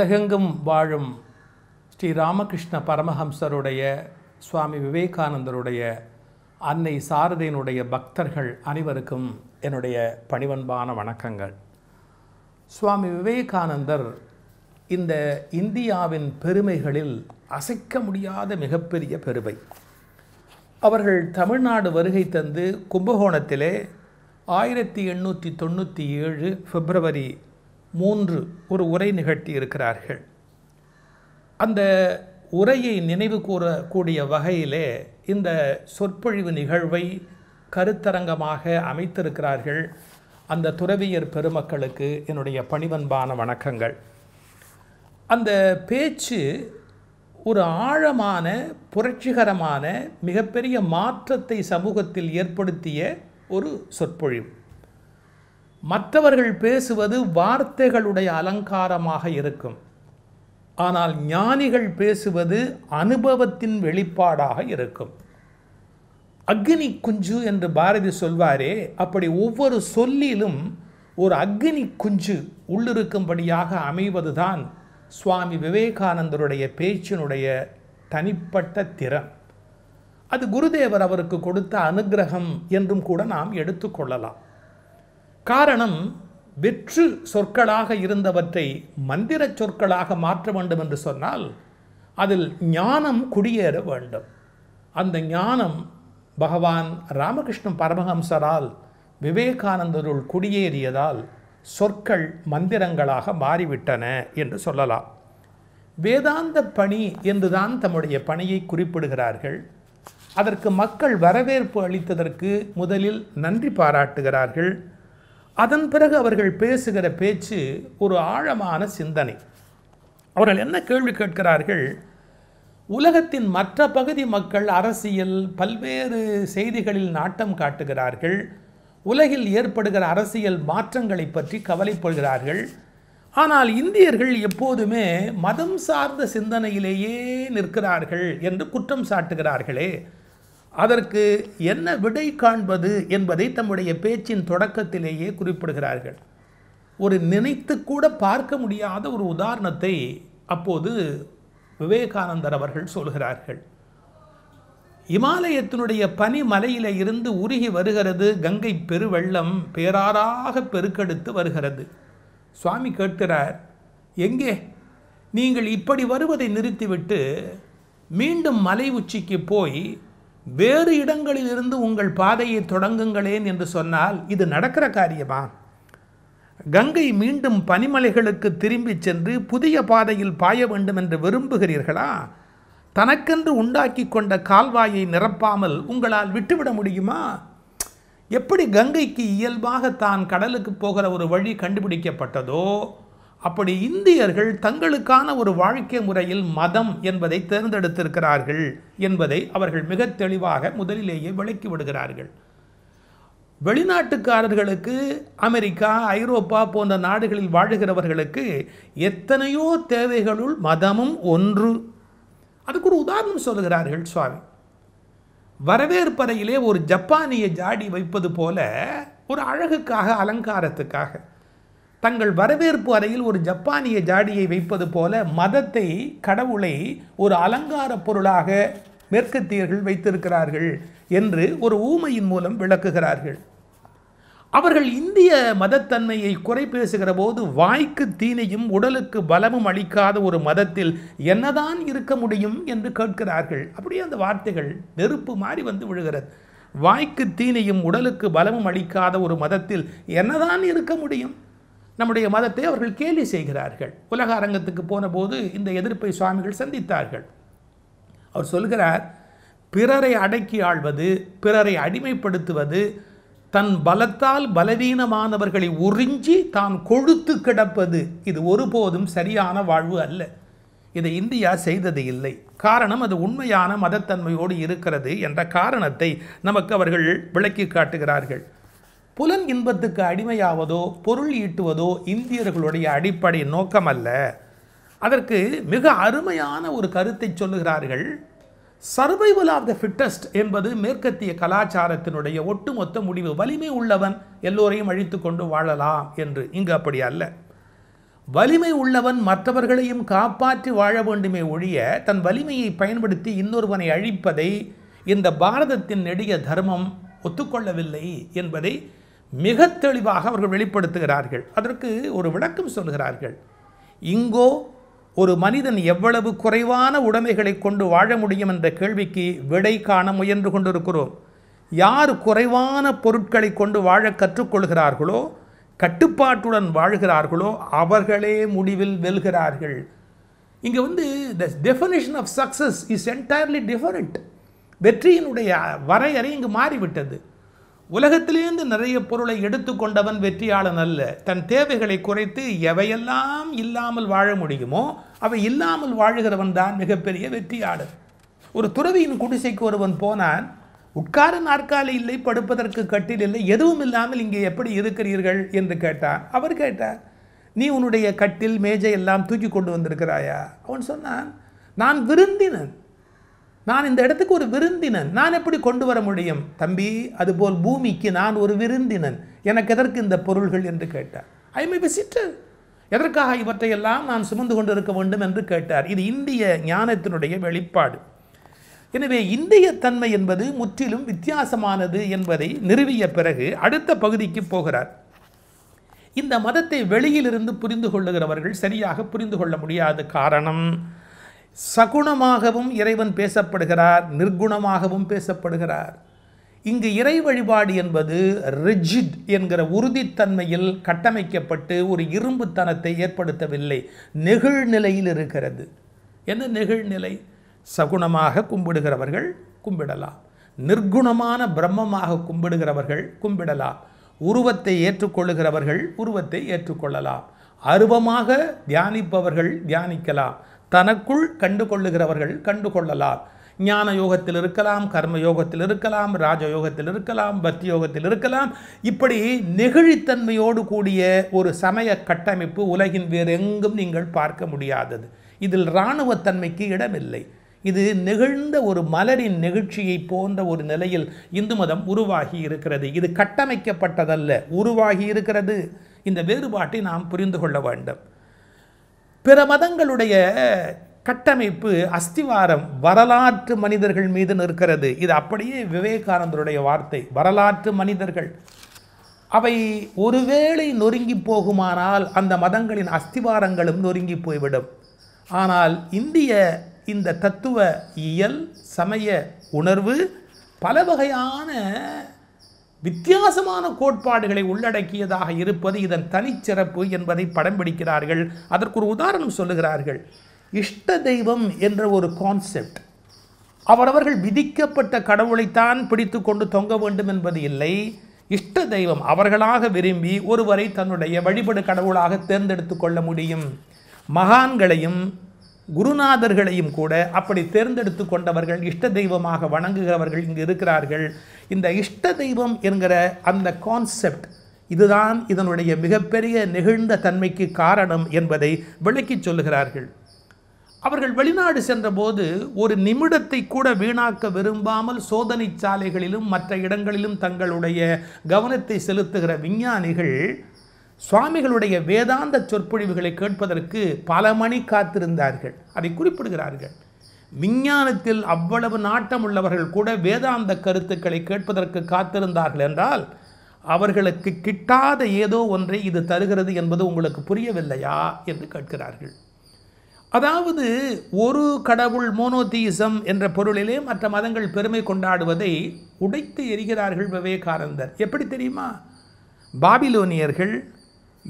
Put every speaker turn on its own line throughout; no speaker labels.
உலகெங்கும் வாழும் ஸ்ரீ ராமகிருஷ்ண பரமஹம்சருடைய சுவாமி விவேகானந்தருடைய அன்னை சாரதியினுடைய பக்தர்கள் அனைவருக்கும் என்னுடைய பணிவன்பான வணக்கங்கள் சுவாமி விவேகானந்தர் இந்த இந்தியாவின் பெருமைகளில் அசைக்க முடியாத மிகப்பெரிய பெருமை அவர்கள் தமிழ்நாடு வருகை தந்து கும்பகோணத்திலே ஆயிரத்தி எண்ணூற்றி தொண்ணூற்றி ஏழு பிப்ரவரி மூன்று ஒரு உரை நிகழ்த்தி இருக்கிறார்கள் அந்த உரையை நினைவு கூறக்கூடிய வகையிலே இந்த சொற்பொழிவு நிகழ்வை கருத்தரங்கமாக அமைத்திருக்கிறார்கள் அந்த துறவியர் பெருமக்களுக்கு என்னுடைய பணிவன்பான வணக்கங்கள் அந்த பேச்சு ஒரு ஆழமான புரட்சிகரமான மிகப்பெரிய மாற்றத்தை சமூகத்தில் ஏற்படுத்திய ஒரு சொற்பொழிவு மற்றவர்கள் பேசுவது வார்த்தைகளுடைய அலங்காரமாக இருக்கும் ஆனால் ஞானிகள் பேசுவது அனுபவத்தின் வெளிப்பாடாக இருக்கும் அக்னி குஞ்சு என்று பாரதி சொல்வாரே அப்படி ஒவ்வொரு சொல்லிலும் ஒரு அக்னி குஞ்சு உள்ளிருக்கும்படியாக அமைவதுதான் சுவாமி விவேகானந்தருடைய பேச்சினுடைய தனிப்பட்ட திறன் அது குருதேவர் அவருக்கு கொடுத்த அனுகிரகம் என்றும் கூட நாம் எடுத்துக்கொள்ளலாம் காரணம் வெற்று சொற்களாக இருந்தவற்றை மந்திர சொற்களாக மாற்ற வேண்டும் என்று சொன்னால் அதில் ஞானம் குடியேற வேண்டும் அந்த ஞானம் பகவான் ராமகிருஷ்ணன் பரமஹம்சரால் விவேகானந்தருள் குடியேறியதால் சொற்கள் மந்திரங்களாக மாறிவிட்டன என்று சொல்லலாம் வேதாந்த பணி என்றுதான் தம்முடைய பணியை குறிப்பிடுகிறார்கள் அதற்கு மக்கள் வரவேற்பு அளித்ததற்கு முதலில் நன்றி பாராட்டுகிறார்கள் அதன் பிறகு அவர்கள் பேசுகிற பேச்சு ஒரு ஆழமான சிந்தனை அவர்கள் என்ன கேள்வி கேட்கிறார்கள் உலகத்தின் மற்ற பகுதி மக்கள் அரசியல் பல்வேறு செய்திகளில் நாட்டம் காட்டுகிறார்கள் உலகில் ஏற்படுகிற அரசியல் மாற்றங்களை பற்றி கவலைப்படுகிறார்கள் ஆனால் இந்தியர்கள் எப்போதுமே மதம் சார்ந்த சிந்தனையிலேயே நிற்கிறார்கள் என்று குற்றம் சாட்டுகிறார்களே அதற்கு என்ன விடை காண்பது என்பதை தம்முடைய பேச்சின் தொடக்கத்திலேயே குறிப்பிடுகிறார்கள் ஒரு நினைத்து கூட பார்க்க முடியாத ஒரு உதாரணத்தை அப்போது விவேகானந்தர் அவர்கள் சொல்கிறார்கள் இமாலயத்தினுடைய பனிமலையில் இருந்து உருகி வருகிறது கங்கை பெருவெள்ளம் பேராறாக பெருக்கெடுத்து வருகிறது சுவாமி கேட்கிறார் எங்கே நீங்கள் இப்படி வருவதை நிறுத்திவிட்டு மீண்டும் மலை உச்சிக்கு போய் வேறு இடங்களில் இருந்து உங்கள் பாதையை தொடங்குங்களேன் என்று சொன்னால் இது நடக்கிற காரியமா கங்கை மீண்டும் பனிமலைகளுக்கு திரும்பி சென்று புதிய பாதையில் பாய வேண்டும் என்று விரும்புகிறீர்களா தனக்கென்று உண்டாக்கி கொண்ட கால்வாயை நிரப்பாமல் உங்களால் விட்டுவிட முடியுமா எப்படி கங்கைக்கு இயல்பாக தான் கடலுக்கு போகிற ஒரு வழி கண்டுபிடிக்கப்பட்டதோ அப்படி இந்தியர்கள் தங்களுக்கான ஒரு வாழ்க்கை முறையில் மதம் என்பதை தேர்ந்தெடுத்திருக்கிறார்கள் என்பதை அவர்கள் மிக தெளிவாக முதலிலேயே விளக்கி விடுகிறார்கள் வெளிநாட்டுக்காரர்களுக்கு அமெரிக்கா ஐரோப்பா போன்ற நாடுகளில் வாழுகிறவர்களுக்கு எத்தனையோ தேவைகளுள் மதமும் ஒன்று அதுக்கு ஒரு உதாரணம் சொல்கிறார்கள் சுவாமி வரவேற்பறையிலே ஒரு ஜப்பானிய ஜாடி வைப்பது போல ஒரு அழகுக்காக அலங்காரத்துக்காக தங்கள் வரவேற்பு அறையில் ஒரு ஜப்பானிய ஜாடியை வைப்பது போல மதத்தை கடவுளை ஒரு அலங்கார பொருளாக மேற்கத்தியர்கள் வைத்திருக்கிறார்கள் என்று ஒரு ஊமையின் மூலம் விளக்குகிறார்கள் அவர்கள் இந்திய மதத்தன்மையை குறை பேசுகிற போது வாய்க்கு தீனையும் உடலுக்கு பலமும் அளிக்காத ஒரு மதத்தில் என்னதான் இருக்க முடியும் என்று கேட்கிறார்கள் அப்படியே அந்த வார்த்தைகள் நெருப்பு மாறி வந்து விழுகிறது வாய்க்கு தீனையும் உடலுக்கு பலமும் அளிக்காத ஒரு மதத்தில் என்னதான் இருக்க முடியும் நம்முடைய மதத்தை அவர்கள் கேலி செய்கிறார்கள் உலக அரங்கத்துக்கு போன போது இந்த எதிர்ப்பை சுவாமிகள் சந்தித்தார்கள் அவர் சொல்கிறார் பிறரை அடக்கி ஆள்வது பிறரை அடிமைப்படுத்துவது தன் பலத்தால் பலவீனமானவர்களை உறிஞ்சி தான் கொழுத்து கிடப்பது இது ஒருபோதும் சரியான வாழ்வு அல்ல இதை இந்தியா செய்தது இல்லை காரணம் அது உண்மையான மதத்தன்மையோடு இருக்கிறது என்ற காரணத்தை நமக்கு அவர்கள் விளக்கி காட்டுகிறார்கள் புலன் இன்பத்துக்கு அடிமையாவதோ பொருள் ஈட்டுவதோ இந்தியர்களுடைய அடிப்படை நோக்கம் அல்ல அதற்கு மிக அருமையான ஒரு கருத்தை சொல்லுகிறார்கள் சர்வைவல் ஆஃப் த ஃபிட்டஸ்ட் என்பது மேற்கத்திய கலாச்சாரத்தினுடைய ஒட்டுமொத்த முடிவு வலிமை உள்ளவன் எல்லோரையும் அழித்து கொண்டு வாழலாம் என்று இங்கு அப்படி அல்ல வலிமை உள்ளவன் மற்றவர்களையும் காப்பாற்றி வாழ வேண்டுமே ஒழிய தன் வலிமையை பயன்படுத்தி இன்னொருவனை அழிப்பதை இந்த பாரதத்தின் நெடிய தர்மம் ஒத்துக்கொள்ளவில்லை என்பதை மிக தெளிவாக அவர்கள் வெளிப்படுத்துகிறார்கள் அதற்கு ஒரு விளக்கம் சொல்கிறார்கள் இங்கோ ஒரு மனிதன் எவ்வளவு குறைவான உடைமைகளை கொண்டு வாழ முடியும் என்ற கேள்விக்கு விடை காண முயன்று கொண்டிருக்கிறோம் யார் குறைவான பொருட்களை கொண்டு வாழ கற்றுக்கொள்கிறார்களோ கட்டுப்பாட்டுடன் வாழ்கிறார்களோ அவர்களே முடிவில் வெல்கிறார்கள் இங்கே வந்து the definition of success is entirely different வெற்றியினுடைய வரையறை இங்கு மாறிவிட்டது உலகத்திலேருந்து நிறைய பொருளை எடுத்துக்கொண்டவன் வெற்றியாளன் அல்ல தன் தேவைகளை குறைத்து எவையெல்லாம் இல்லாமல் வாழ முடியுமோ அவை இல்லாமல் வாழுகிறவன் தான் மிகப்பெரிய வெற்றியாளர் ஒரு துறவியின் குடிசைக்கு ஒருவன் போனான் உட்கார நாற்காலி இல்லை படுப்பதற்கு கட்டில் இல்லை எதுவும் இல்லாமல் இங்கே எப்படி இருக்கிறீர்கள் என்று கேட்டான் அவர் கேட்டார் நீ உன்னுடைய கட்டில் மேஜை எல்லாம் தூக்கி கொண்டு வந்திருக்கிறாயா அவன் சொன்னான் நான் விருந்தினன் நான் இந்த இடத்துக்கு ஒரு விருந்தினன் நான் எப்படி கொண்டு வர முடியும் தம்பி அதுபோல் பூமிக்கு நான் ஒரு விருந்தினன் எனக்கு எதற்கு இந்த பொருள்கள் என்று கேட்டார் ஐ மே விசிட்டர் எதற்காக இவற்றையெல்லாம் நான் சுமந்து கொண்டிருக்க வேண்டும் என்று கேட்டார் இது இந்திய ஞானத்தினுடைய வெளிப்பாடு எனவே இந்திய தன்மை என்பது முற்றிலும் வித்தியாசமானது என்பதை நிறுவிய பிறகு அடுத்த பகுதிக்கு போகிறார் இந்த மதத்தை வெளியிலிருந்து புரிந்து கொள்ளுகிறவர்கள் சரியாக புரிந்து கொள்ள முடியாத காரணம் சகுணமாகவும் இறைவன் பேசப்படுகிறார் நிர்குணமாகவும் பேசப்படுகிறார் இங்கு இறை வழிபாடு என்பது ரிஜிட் என்கிற உறுதித்தன்மையில் கட்டமைக்கப்பட்டு ஒரு இரும்புத்தனத்தை ஏற்படுத்தவில்லை நெகிழ்நிலையில் இருக்கிறது என்ன நெகிழ்நிலை சகுணமாக கும்பிடுகிறவர்கள் கும்பிடலாம் நிர்குணமான பிரம்மமாக கும்பிடுகிறவர்கள் கும்பிடலாம் உருவத்தை ஏற்றுக்கொள்ளுகிறவர்கள் உருவத்தை ஏற்றுக்கொள்ளலாம் அருவமாக தியானிப்பவர்கள் தியானிக்கலாம் தனக்குள் கண்டு கொள்ளுகிறவர்கள் கண்டு கொள்ளலாம் ஞான யோகத்தில் இருக்கலாம் கர்ம யோகத்தில் இருக்கலாம் ராஜ யோகத்தில் இருக்கலாம் பக்தி யோகத்தில் இருக்கலாம் இப்படி நெகிழித்தன்மையோடு கூடிய ஒரு சமய கட்டமைப்பு உலகின் வேறு எங்கும் நீங்கள் பார்க்க முடியாதது இதில் இராணுவத்தன்மைக்கு இடமில்லை இது நெகிழ்ந்த ஒரு மலரின் நெகிழ்ச்சியை போன்ற ஒரு நிலையில் இந்து மதம் உருவாகி இருக்கிறது இது கட்டமைக்கப்பட்டதல்ல உருவாகி இருக்கிறது இந்த வேறுபாட்டை நாம் புரிந்து கொள்ள வேண்டும் பிற மதங்களுடைய கட்டமைப்பு அஸ்திவாரம் வரலாற்று மனிதர்கள் மீது நிற்கிறது இது அப்படியே விவேகானந்தருடைய வார்த்தை வரலாற்று மனிதர்கள் அவை ஒருவேளை நொறுங்கி போகுமானால் அந்த மதங்களின் அஸ்திவாரங்களும் நொறுங்கி போய்விடும் ஆனால் இந்திய இந்த தத்துவ இயல் சமய உணர்வு பல வகையான வித்தியாசமான கோட்பாடுகளை உள்ளடக்கியதாக இருப்பது இதன் தனிச்சிறப்பு என்பதை படம் பிடிக்கிறார்கள் அதற்கு ஒரு உதாரணம் சொல்லுகிறார்கள் இஷ்ட தெய்வம் என்ற ஒரு கான்செப்ட் அவரவர்கள் விதிக்கப்பட்ட கடவுளைத்தான் பிடித்து கொண்டு தொங்க வேண்டும் என்பது இல்லை இஷ்ட தெய்வம் அவர்களாக விரும்பி ஒருவரை தன்னுடைய வழிபடு கடவுளாக தேர்ந்தெடுத்து கொள்ள முடியும் மகான்களையும் குருநாதர்களையும் கூட அப்படி தேர்ந்தெடுத்து கொண்டவர்கள் இஷ்ட தெய்வமாக வணங்குகிறவர்கள் இங்கு இருக்கிறார்கள் இந்த இஷ்ட தெய்வம் என்கிற அந்த கான்செப்ட் இதுதான் இதனுடைய மிகப்பெரிய நெகிழ்ந்த தன்மைக்கு காரணம் என்பதை விளக்கி சொல்லுகிறார்கள் அவர்கள் வெளிநாடு சென்றபோது ஒரு நிமிடத்தை கூட வீணாக்க விரும்பாமல் சோதனை சாலைகளிலும் மற்ற இடங்களிலும் தங்களுடைய கவனத்தை செலுத்துகிற விஞ்ஞானிகள் சுவாமிகளுடைய வேதாந்த சொற்பொழிவுகளை கேட்பதற்கு பல மணி காத்திருந்தார்கள் அதை குறிப்பிடுகிறார்கள் விஞ்ஞானத்தில் அவ்வளவு நாட்டம் உள்ளவர்கள் கூட வேதாந்த கருத்துக்களை கேட்பதற்கு காத்திருந்தார்கள் என்றால் அவர்களுக்கு கிட்டாத ஏதோ ஒன்றை இது தருகிறது என்பது உங்களுக்கு புரியவில்லையா என்று கேட்கிறார்கள் அதாவது ஒரு கடவுள் மோனோதீசம் என்ற பொருளிலே மற்ற மதங்கள் பெருமை கொண்டாடுவதை உடைத்து எரிகிறார்கள் விவேகானந்தர் எப்படி தெரியுமா பாபிலோனியர்கள்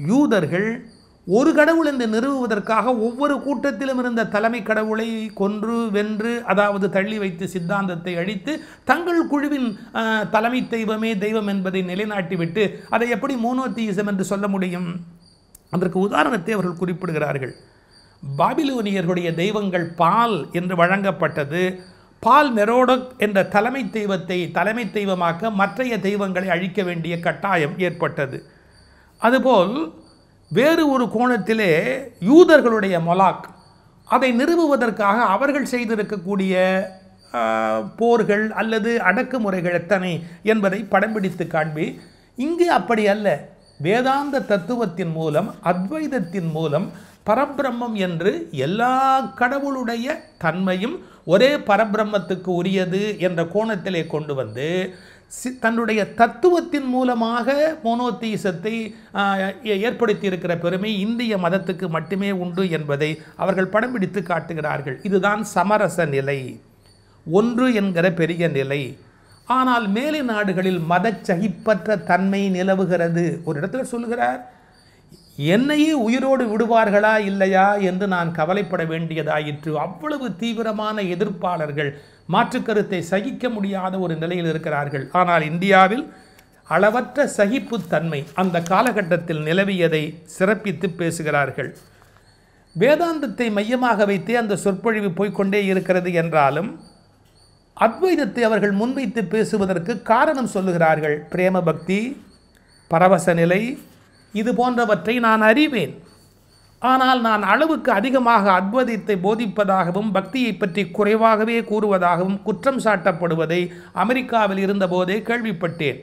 யூதர்கள் ஒரு கடவுள் என்று நிறுவுவதற்காக ஒவ்வொரு கூட்டத்திலும் இருந்த தலைமை கடவுளை கொன்று வென்று அதாவது தள்ளி வைத்து சித்தாந்தத்தை அழித்து தங்கள் குழுவின் தலைமை தெய்வமே தெய்வம் என்பதை நிலைநாட்டிவிட்டு அதை எப்படி மோனோத்தீசம் என்று சொல்ல முடியும் அதற்கு உதாரணத்தை அவர்கள் குறிப்பிடுகிறார்கள் பாபிலோனியர்களுடைய தெய்வங்கள் பால் என்று வழங்கப்பட்டது பால் மெரோடக் என்ற தலைமை தெய்வத்தை தலைமை தெய்வமாக்க மற்றைய தெய்வங்களை அழிக்க வேண்டிய கட்டாயம் ஏற்பட்டது அதுபோல் வேறு ஒரு கோணத்திலே யூதர்களுடைய மொலாக் அதை நிறுவுவதற்காக அவர்கள் செய்திருக்கக்கூடிய போர்கள் அல்லது அடக்குமுறைகள் எத்தனை என்பதை படம் பிடித்து காண்பி இங்கே அப்படி அல்ல வேதாந்த தத்துவத்தின் மூலம் அத்வைதத்தின் மூலம் பரபிரம்மம் என்று எல்லா கடவுளுடைய தன்மையும் ஒரே பரபிரம்மத்துக்கு உரியது என்ற கோணத்திலே கொண்டு வந்து தன்னுடைய தத்துவத்தின் மூலமாக மோனோத்தீசத்தை ஏற்படுத்தி இருக்கிற பெருமை இந்திய மதத்துக்கு மட்டுமே உண்டு என்பதை அவர்கள் படம் பிடித்து காட்டுகிறார்கள் இதுதான் சமரச நிலை ஒன்று என்கிற பெரிய நிலை ஆனால் மேலை நாடுகளில் மத சகிப்பற்ற தன்மை நிலவுகிறது ஒரு இடத்துல சொல்கிறார் என்னையே உயிரோடு விடுவார்களா இல்லையா என்று நான் கவலைப்பட வேண்டியதாயிற்று அவ்வளவு தீவிரமான எதிர்ப்பாளர்கள் மாற்றுக்கருத்தை சகிக்க முடியாத ஒரு நிலையில் இருக்கிறார்கள் ஆனால் இந்தியாவில் அளவற்ற சகிப்புத்தன்மை அந்த காலகட்டத்தில் நிலவியதை சிறப்பித்து பேசுகிறார்கள் வேதாந்தத்தை மையமாக வைத்தே அந்த சொற்பொழிவு போய்கொண்டே இருக்கிறது என்றாலும் அத்வைதத்தை அவர்கள் முன்வைத்து பேசுவதற்கு காரணம் சொல்லுகிறார்கள் பிரேம பக்தி பரவச நிலை இது போன்றவற்றை நான் அறிவேன் ஆனால் நான் அளவுக்கு அதிகமாக அத்வதித்தை போதிப்பதாகவும் பக்தியை பற்றி குறைவாகவே கூறுவதாகவும் குற்றம் சாட்டப்படுவதை அமெரிக்காவில் இருந்தபோதே கேள்விப்பட்டேன்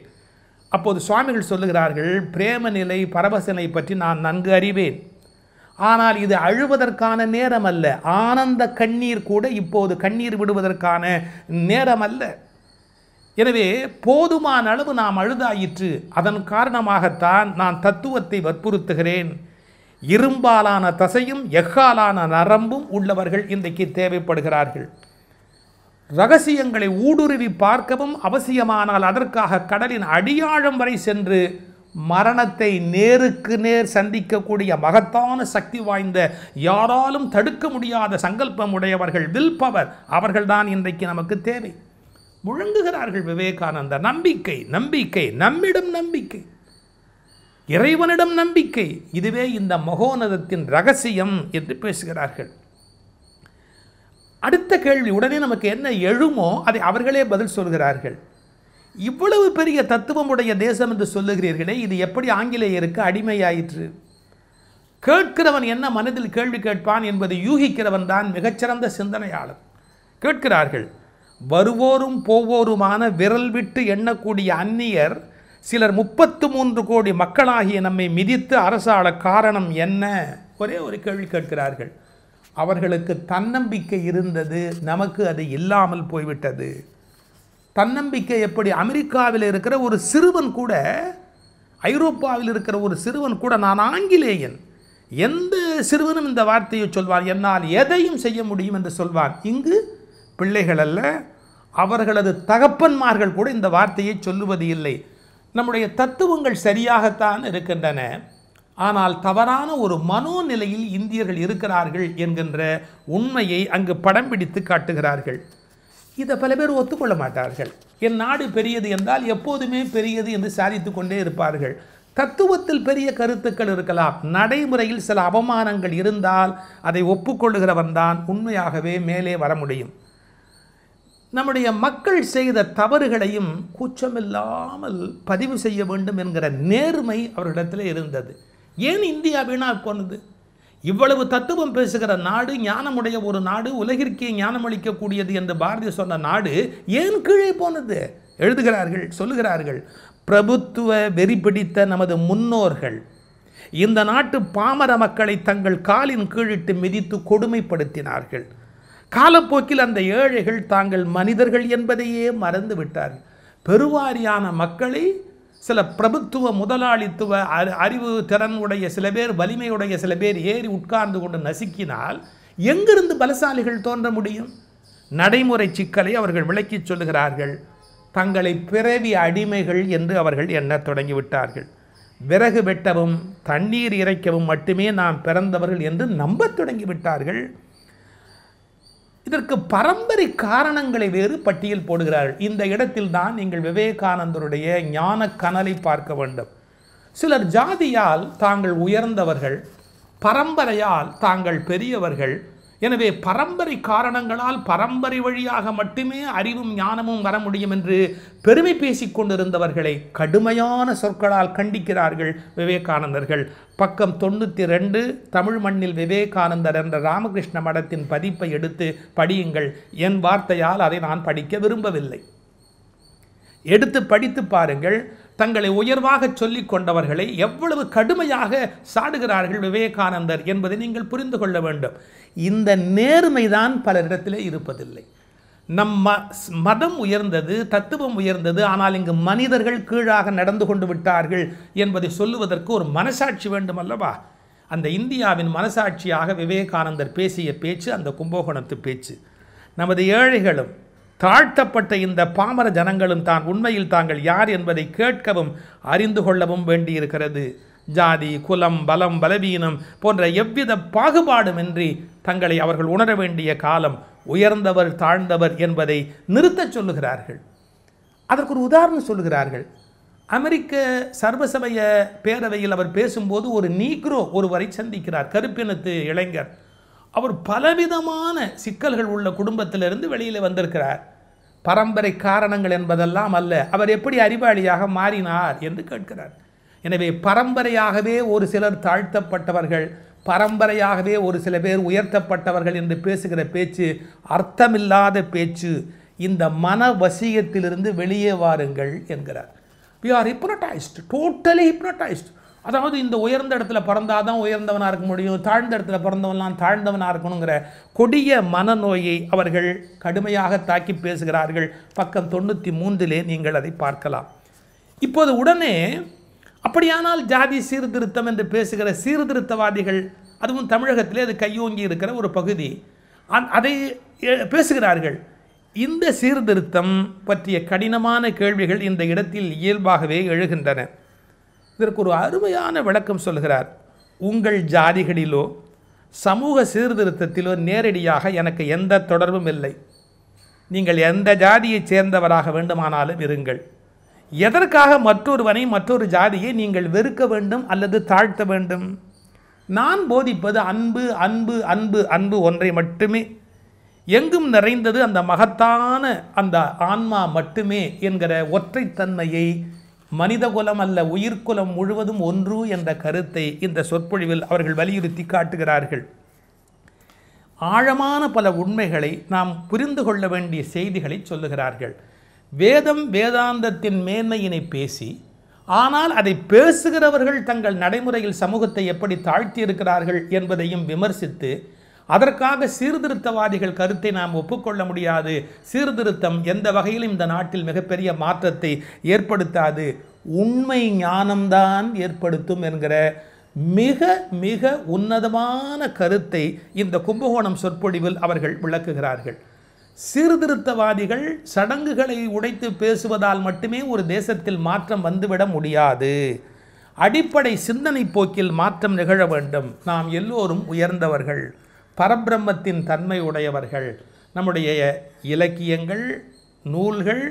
அப்போது சுவாமிகள் சொல்லுகிறார்கள் பிரேம நிலை பரவசனை பற்றி நான் நன்கு அறிவேன் ஆனால் இது அழுவதற்கான நேரம் அல்ல ஆனந்த கண்ணீர் கூட இப்போது கண்ணீர் விடுவதற்கான நேரம் அல்ல எனவே போதுமான அளவு நாம் அழுதாயிற்று அதன் காரணமாகத்தான் நான் தத்துவத்தை வற்புறுத்துகிறேன் இரும்பாலான தசையும் எஃகாலான நரம்பும் உள்ளவர்கள் இன்றைக்கு தேவைப்படுகிறார்கள் ரகசியங்களை ஊடுருவி பார்க்கவும் அவசியமானால் அதற்காக கடலின் அடியாழம் வரை சென்று மரணத்தை நேருக்கு நேர் சந்திக்கக்கூடிய மகத்தான சக்தி வாய்ந்த யாராலும் தடுக்க முடியாத சங்கல்பம் உடையவர்கள் வில் பவர் அவர்கள்தான் இன்றைக்கு நமக்கு தேவை முழங்குகிறார்கள் விவேகானந்தா நம்பிக்கை நம்பிக்கை நம்மிடம் நம்பிக்கை இறைவனிடம் நம்பிக்கை இதுவே இந்த மகோனதத்தின் ரகசியம் என்று பேசுகிறார்கள் அடுத்த கேள்வி உடனே நமக்கு என்ன எழுமோ அதை அவர்களே பதில் சொல்கிறார்கள் இவ்வளவு பெரிய தத்துவம் உடைய தேசம் என்று சொல்லுகிறீர்களே இது எப்படி ஆங்கிலேயருக்கு அடிமையாயிற்று கேட்கிறவன் என்ன மனதில் கேள்வி கேட்பான் என்பதை யூகிக்கிறவன் தான் மிகச்சிறந்த சிந்தனையாளர் கேட்கிறார்கள் வருவோரும் போவோருமான விரல் விட்டு எண்ணக்கூடிய அந்நியர் சிலர் முப்பத்து மூன்று கோடி மக்களாகிய நம்மை மிதித்து அரசாள காரணம் என்ன ஒரே ஒரு கேள்வி கேட்கிறார்கள் அவர்களுக்கு தன்னம்பிக்கை இருந்தது நமக்கு அது இல்லாமல் போய்விட்டது தன்னம்பிக்கை எப்படி அமெரிக்காவில் இருக்கிற ஒரு சிறுவன் கூட ஐரோப்பாவில் இருக்கிற ஒரு சிறுவன் கூட நான் ஆங்கிலேயன் எந்த சிறுவனும் இந்த வார்த்தையை சொல்வான் என்னால் எதையும் செய்ய முடியும் என்று சொல்வான் இங்கு பிள்ளைகள் அல்ல அவர்களது தகப்பன்மார்கள் கூட இந்த வார்த்தையை சொல்லுவது இல்லை நம்முடைய தத்துவங்கள் சரியாகத்தான் இருக்கின்றன ஆனால் தவறான ஒரு மனோநிலையில் இந்தியர்கள் இருக்கிறார்கள் என்கின்ற உண்மையை அங்கு படம் பிடித்து காட்டுகிறார்கள் இதை பல பேர் ஒத்துக்கொள்ள மாட்டார்கள் என் நாடு பெரியது என்றால் எப்போதுமே பெரியது என்று சாதித்து கொண்டே இருப்பார்கள் தத்துவத்தில் பெரிய கருத்துக்கள் இருக்கலாம் நடைமுறையில் சில அவமானங்கள் இருந்தால் அதை ஒப்புக்கொள்ளுகிறவன் தான் உண்மையாகவே மேலே வர முடியும் நம்முடைய மக்கள் செய்த தவறுகளையும் கூச்சமில்லாமல் பதிவு செய்ய வேண்டும் என்கிற நேர்மை அவர்களிடத்தில் இருந்தது ஏன் இந்தியா வீணாக போனது இவ்வளவு தத்துவம் பேசுகிற நாடு ஞானமுடைய ஒரு நாடு உலகிற்கே ஞானம் அளிக்கக்கூடியது என்று பாரதி சொன்ன நாடு ஏன் கீழே போனது எழுதுகிறார்கள் சொல்லுகிறார்கள் பிரபுத்துவ வெறி பிடித்த நமது முன்னோர்கள் இந்த நாட்டு பாமர மக்களை தங்கள் காலின் கீழிட்டு மிதித்து கொடுமைப்படுத்தினார்கள் காலப்போக்கில் அந்த ஏழைகள் தாங்கள் மனிதர்கள் என்பதையே மறந்து விட்டார்கள் பெருவாரியான மக்களை சில பிரபுத்துவ முதலாளித்துவ அறிவு திறன் உடைய சில பேர் வலிமையுடைய சில பேர் ஏறி உட்கார்ந்து கொண்டு நசுக்கினால் எங்கிருந்து பலசாலிகள் தோன்ற முடியும் நடைமுறை சிக்கலை அவர்கள் விளக்கிச் சொல்லுகிறார்கள் தங்களை பிறவி அடிமைகள் என்று அவர்கள் எண்ணத் தொடங்கிவிட்டார்கள் விறகு வெட்டவும் தண்ணீர் இறைக்கவும் மட்டுமே நாம் பிறந்தவர்கள் என்று நம்பத் தொடங்கிவிட்டார்கள் இதற்கு பரம்பரை காரணங்களை வேறு பட்டியல் போடுகிறார்கள் இந்த இடத்தில் தான் நீங்கள் விவேகானந்தருடைய ஞான கனலை பார்க்க வேண்டும் சிலர் ஜாதியால் தாங்கள் உயர்ந்தவர்கள் பரம்பரையால் தாங்கள் பெரியவர்கள் எனவே பரம்பரை காரணங்களால் பரம்பரை வழியாக மட்டுமே அறிவும் ஞானமும் வர முடியும் என்று பெருமை பேசிக் கொண்டிருந்தவர்களை கடுமையான சொற்களால் கண்டிக்கிறார்கள் விவேகானந்தர்கள் பக்கம் தொண்ணூற்றி ரெண்டு தமிழ் மண்ணில் விவேகானந்தர் என்ற ராமகிருஷ்ண மடத்தின் பதிப்பை எடுத்து படியுங்கள் என் வார்த்தையால் அதை நான் படிக்க விரும்பவில்லை எடுத்து படித்து பாருங்கள் தங்களை உயர்வாக சொல்லிக் கொண்டவர்களை எவ்வளவு கடுமையாக சாடுகிறார்கள் விவேகானந்தர் என்பதை நீங்கள் புரிந்து கொள்ள வேண்டும் இந்த நேர்மைதான் பலரிடத்திலே இருப்பதில்லை நம் மதம் உயர்ந்தது தத்துவம் உயர்ந்தது ஆனால் இங்கு மனிதர்கள் கீழாக நடந்து கொண்டு விட்டார்கள் என்பதை சொல்லுவதற்கு ஒரு மனசாட்சி வேண்டும் அல்லவா அந்த இந்தியாவின் மனசாட்சியாக விவேகானந்தர் பேசிய பேச்சு அந்த கும்பகோணத்து பேச்சு நமது ஏழைகளும் தாழ்த்தப்பட்ட இந்த பாமர ஜனங்களும் தான் உண்மையில் தாங்கள் யார் என்பதை கேட்கவும் அறிந்து கொள்ளவும் வேண்டியிருக்கிறது ஜாதி குலம் பலம் பலவீனம் போன்ற எவ்வித பாகுபாடுமின்றி தங்களை அவர்கள் உணர வேண்டிய காலம் உயர்ந்தவர் தாழ்ந்தவர் என்பதை நிறுத்தச் சொல்லுகிறார்கள் அதற்கு ஒரு உதாரணம் சொல்லுகிறார்கள் அமெரிக்க சர்வசமய பேரவையில் அவர் பேசும்போது ஒரு நீக்ரோ ஒருவரை சந்திக்கிறார் கருப்பினத்து இளைஞர் அவர் பலவிதமான சிக்கல்கள் உள்ள குடும்பத்திலிருந்து வெளியில் வந்திருக்கிறார் பரம்பரை காரணங்கள் என்பதெல்லாம் அல்ல அவர் எப்படி அறிவாளியாக மாறினார் என்று கேட்கிறார் எனவே பரம்பரையாகவே ஒரு சிலர் தாழ்த்தப்பட்டவர்கள் பரம்பரையாகவே ஒரு சில பேர் உயர்த்தப்பட்டவர்கள் என்று பேசுகிற பேச்சு அர்த்தமில்லாத பேச்சு இந்த மன வசியத்திலிருந்து வெளியே வாருங்கள் என்கிறார் we are hypnotised totally hypnotised அதாவது இந்த உயர்ந்த இடத்துல பிறந்தால் தான் உயர்ந்தவனாக இருக்க முடியும் தாழ்ந்த இடத்துல பிறந்தவன்லாம் தாழ்ந்தவனாக இருக்கணுங்கிற கொடிய மனநோயை அவர்கள் கடுமையாக தாக்கி பேசுகிறார்கள் பக்கம் தொண்ணூற்றி மூன்றிலே நீங்கள் அதை பார்க்கலாம் இப்போது உடனே அப்படியானால் ஜாதி சீர்திருத்தம் என்று பேசுகிற சீர்திருத்தவாதிகள் அதுவும் தமிழகத்திலே அது கையோங்கி இருக்கிற ஒரு பகுதி அதை பேசுகிறார்கள் இந்த சீர்திருத்தம் பற்றிய கடினமான கேள்விகள் இந்த இடத்தில் இயல்பாகவே எழுகின்றன இதற்கு ஒரு அருமையான விளக்கம் சொல்கிறார் உங்கள் ஜாதிகளிலோ சமூக சீர்திருத்தத்திலோ நேரடியாக எனக்கு எந்த தொடர்பும் இல்லை நீங்கள் எந்த ஜாதியைச் சேர்ந்தவராக வேண்டுமானாலும் இருங்கள் எதற்காக மற்றொருவனை மற்றொரு ஜாதியை நீங்கள் வெறுக்க வேண்டும் அல்லது தாழ்த்த வேண்டும் நான் போதிப்பது அன்பு அன்பு அன்பு அன்பு ஒன்றை மட்டுமே எங்கும் நிறைந்தது அந்த மகத்தான அந்த ஆன்மா மட்டுமே என்கிற ஒற்றைத்தன்மையை மனித குலம் அல்ல உயிர்குலம் முழுவதும் ஒன்று என்ற கருத்தை இந்த சொற்பொழிவில் அவர்கள் வலியுறுத்தி காட்டுகிறார்கள் ஆழமான பல உண்மைகளை நாம் புரிந்து கொள்ள வேண்டிய செய்திகளை சொல்லுகிறார்கள் வேதம் வேதாந்தத்தின் மேன்மையினை பேசி ஆனால் அதை பேசுகிறவர்கள் தங்கள் நடைமுறையில் சமூகத்தை எப்படி தாழ்த்தியிருக்கிறார்கள் என்பதையும் விமர்சித்து அதற்காக சீர்திருத்தவாதிகள் கருத்தை நாம் ஒப்புக்கொள்ள முடியாது சீர்திருத்தம் எந்த வகையிலும் இந்த நாட்டில் மிகப்பெரிய மாற்றத்தை ஏற்படுத்தாது உண்மை ஞானம்தான் ஏற்படுத்தும் என்கிற மிக மிக உன்னதமான கருத்தை இந்த கும்பகோணம் சொற்பொழிவில் அவர்கள் விளக்குகிறார்கள் சீர்திருத்தவாதிகள் சடங்குகளை உடைத்து பேசுவதால் மட்டுமே ஒரு தேசத்தில் மாற்றம் வந்துவிட முடியாது அடிப்படை சிந்தனை போக்கில் மாற்றம் நிகழ வேண்டும் நாம் எல்லோரும் உயர்ந்தவர்கள் பரபிரம்மத்தின் தன்மை உடையவர்கள் நம்முடைய இலக்கியங்கள் நூல்கள்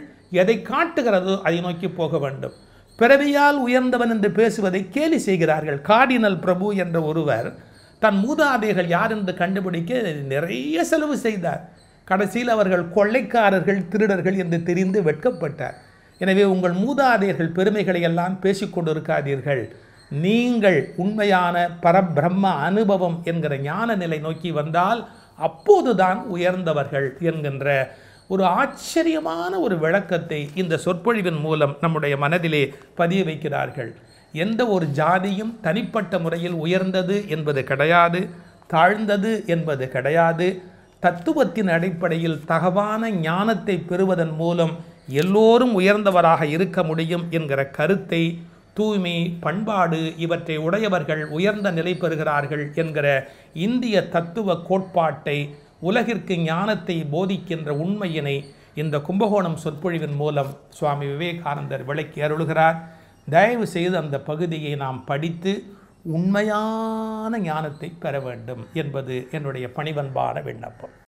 எதை காட்டுகிறதோ அதை நோக்கி போக வேண்டும் பிறவியால் உயர்ந்தவன் என்று பேசுவதை கேலி செய்கிறார்கள் கார்டினல் பிரபு என்ற ஒருவர் தன் மூதாதையர்கள் யார் என்று கண்டுபிடிக்க நிறைய செலவு செய்தார் கடைசியில் அவர்கள் கொள்ளைக்காரர்கள் திருடர்கள் என்று தெரிந்து வெட்கப்பட்டார் எனவே உங்கள் மூதாதையர்கள் பெருமைகளை எல்லாம் பேசிக்கொண்டிருக்காதீர்கள் நீங்கள் உண்மையான பரபிரம்ம அனுபவம் என்கிற ஞான நிலை நோக்கி வந்தால் அப்போதுதான் உயர்ந்தவர்கள் என்கின்ற ஒரு ஆச்சரியமான ஒரு விளக்கத்தை இந்த சொற்பொழிவின் மூலம் நம்முடைய மனதிலே பதிய வைக்கிறார்கள் எந்த ஒரு ஜாதியும் தனிப்பட்ட முறையில் உயர்ந்தது என்பது கிடையாது தாழ்ந்தது என்பது கிடையாது தத்துவத்தின் அடிப்படையில் தகவான ஞானத்தை பெறுவதன் மூலம் எல்லோரும் உயர்ந்தவராக இருக்க முடியும் என்கிற கருத்தை தூய்மை பண்பாடு இவற்றை உடையவர்கள் உயர்ந்த நிலை பெறுகிறார்கள் என்கிற இந்திய தத்துவ கோட்பாட்டை உலகிற்கு ஞானத்தை போதிக்கின்ற உண்மையினை இந்த கும்பகோணம் சொற்பொழிவின் மூலம் சுவாமி விவேகானந்தர் விளக்கி அருள்கிறார் தயவு செய்து அந்த பகுதியை நாம் படித்து உண்மையான ஞானத்தை பெற வேண்டும் என்பது என்னுடைய பணிவன்பான விண்ணப்பம்